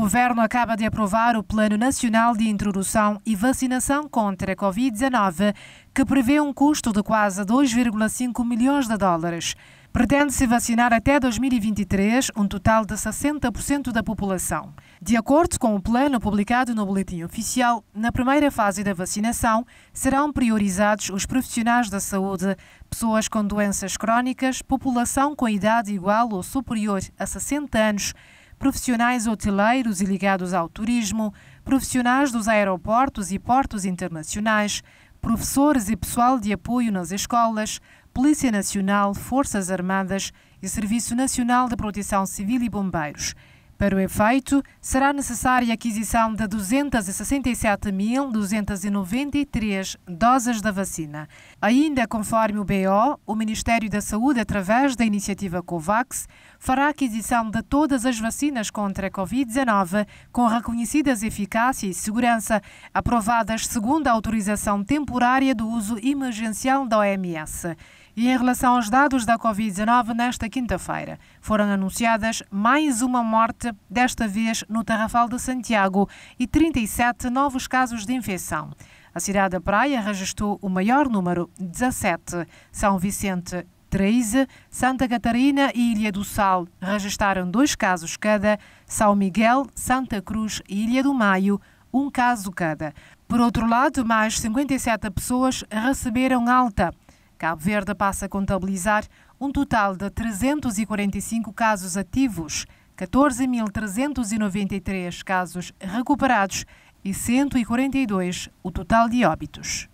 Governo acaba de aprovar o Plano Nacional de Introdução e Vacinação contra a Covid-19, que prevê um custo de quase 2,5 milhões de dólares. Pretende-se vacinar até 2023 um total de 60% da população. De acordo com o plano publicado no Boletim Oficial, na primeira fase da vacinação serão priorizados os profissionais da saúde, pessoas com doenças crónicas, população com idade igual ou superior a 60 anos, profissionais hoteleiros e ligados ao turismo, profissionais dos aeroportos e portos internacionais, professores e pessoal de apoio nas escolas, Polícia Nacional, Forças Armadas e Serviço Nacional de Proteção Civil e Bombeiros. Para o efeito, será necessária a aquisição de 267.293 doses da vacina. Ainda conforme o BO, o Ministério da Saúde, através da iniciativa COVAX, fará a aquisição de todas as vacinas contra a Covid-19 com reconhecidas eficácia e segurança, aprovadas segundo a autorização temporária do uso emergencial da OMS. E em relação aos dados da Covid-19, nesta quinta-feira foram anunciadas mais uma morte, desta vez no Tarrafal de Santiago, e 37 novos casos de infecção. A cidade da Praia registrou o maior número, 17. São Vicente, 13. Santa Catarina e Ilha do Sal registaram dois casos cada. São Miguel, Santa Cruz e Ilha do Maio, um caso cada. Por outro lado, mais 57 pessoas receberam alta. Cabo Verde passa a contabilizar um total de 345 casos ativos, 14.393 casos recuperados e 142 o total de óbitos.